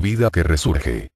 vida que resurge.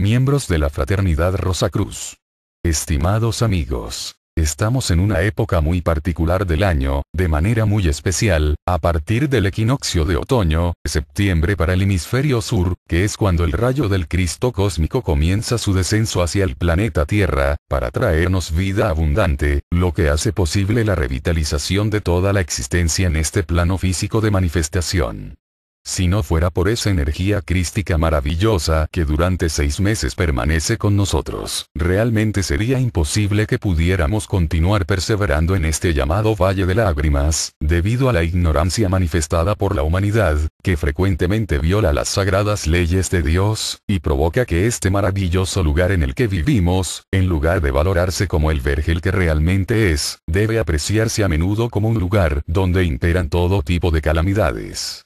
Miembros de la Fraternidad Rosa Cruz. Estimados amigos, estamos en una época muy particular del año, de manera muy especial, a partir del equinoccio de otoño, septiembre para el hemisferio sur, que es cuando el rayo del Cristo cósmico comienza su descenso hacia el planeta Tierra, para traernos vida abundante, lo que hace posible la revitalización de toda la existencia en este plano físico de manifestación. Si no fuera por esa energía crística maravillosa que durante seis meses permanece con nosotros, realmente sería imposible que pudiéramos continuar perseverando en este llamado Valle de Lágrimas, debido a la ignorancia manifestada por la humanidad, que frecuentemente viola las sagradas leyes de Dios, y provoca que este maravilloso lugar en el que vivimos, en lugar de valorarse como el vergel que realmente es, debe apreciarse a menudo como un lugar donde imperan todo tipo de calamidades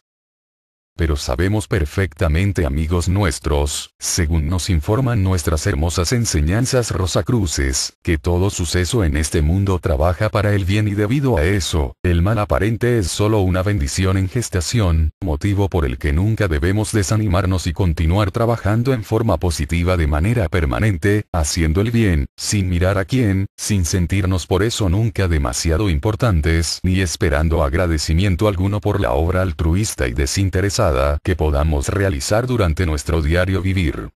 pero sabemos perfectamente amigos nuestros, según nos informan nuestras hermosas enseñanzas rosacruces, que todo suceso en este mundo trabaja para el bien y debido a eso, el mal aparente es solo una bendición en gestación, motivo por el que nunca debemos desanimarnos y continuar trabajando en forma positiva de manera permanente, haciendo el bien, sin mirar a quién, sin sentirnos por eso nunca demasiado importantes ni esperando agradecimiento alguno por la obra altruista y desinteresada que podamos realizar durante nuestro diario vivir.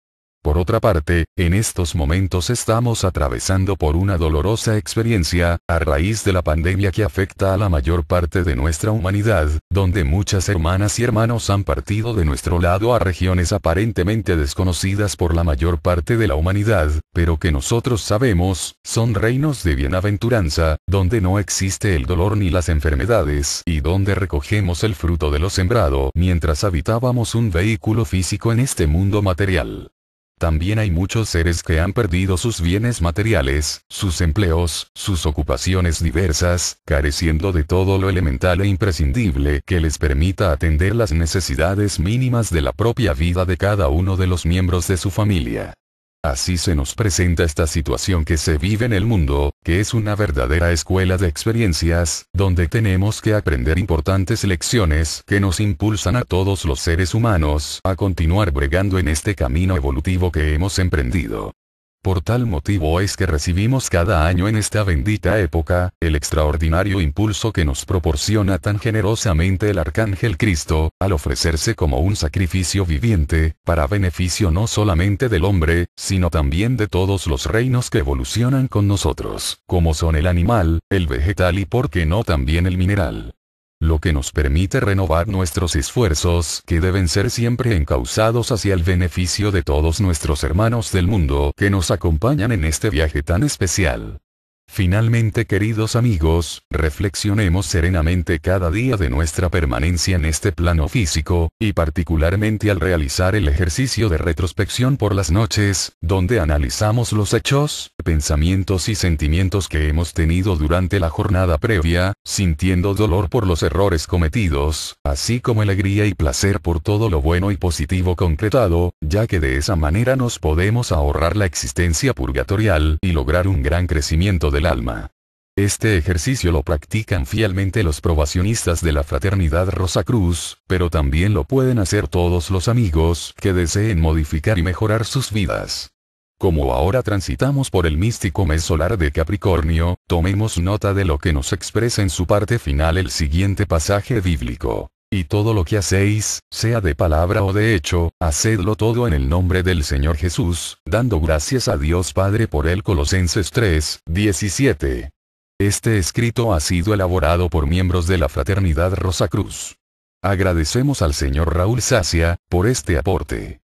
Por otra parte, en estos momentos estamos atravesando por una dolorosa experiencia, a raíz de la pandemia que afecta a la mayor parte de nuestra humanidad, donde muchas hermanas y hermanos han partido de nuestro lado a regiones aparentemente desconocidas por la mayor parte de la humanidad, pero que nosotros sabemos, son reinos de bienaventuranza, donde no existe el dolor ni las enfermedades, y donde recogemos el fruto de lo sembrado mientras habitábamos un vehículo físico en este mundo material. También hay muchos seres que han perdido sus bienes materiales, sus empleos, sus ocupaciones diversas, careciendo de todo lo elemental e imprescindible que les permita atender las necesidades mínimas de la propia vida de cada uno de los miembros de su familia. Así se nos presenta esta situación que se vive en el mundo, que es una verdadera escuela de experiencias, donde tenemos que aprender importantes lecciones que nos impulsan a todos los seres humanos a continuar bregando en este camino evolutivo que hemos emprendido. Por tal motivo es que recibimos cada año en esta bendita época, el extraordinario impulso que nos proporciona tan generosamente el Arcángel Cristo, al ofrecerse como un sacrificio viviente, para beneficio no solamente del hombre, sino también de todos los reinos que evolucionan con nosotros, como son el animal, el vegetal y por qué no también el mineral lo que nos permite renovar nuestros esfuerzos que deben ser siempre encauzados hacia el beneficio de todos nuestros hermanos del mundo que nos acompañan en este viaje tan especial. Finalmente queridos amigos, reflexionemos serenamente cada día de nuestra permanencia en este plano físico, y particularmente al realizar el ejercicio de retrospección por las noches, donde analizamos los hechos, pensamientos y sentimientos que hemos tenido durante la jornada previa, sintiendo dolor por los errores cometidos, así como alegría y placer por todo lo bueno y positivo concretado, ya que de esa manera nos podemos ahorrar la existencia purgatorial y lograr un gran crecimiento de alma. Este ejercicio lo practican fielmente los probacionistas de la fraternidad Rosa Cruz, pero también lo pueden hacer todos los amigos que deseen modificar y mejorar sus vidas. Como ahora transitamos por el místico mes solar de Capricornio, tomemos nota de lo que nos expresa en su parte final el siguiente pasaje bíblico. Y todo lo que hacéis, sea de palabra o de hecho, hacedlo todo en el nombre del Señor Jesús, dando gracias a Dios Padre por el Colosenses 3, 17. Este escrito ha sido elaborado por miembros de la Fraternidad Rosa Cruz. Agradecemos al señor Raúl Sacia, por este aporte.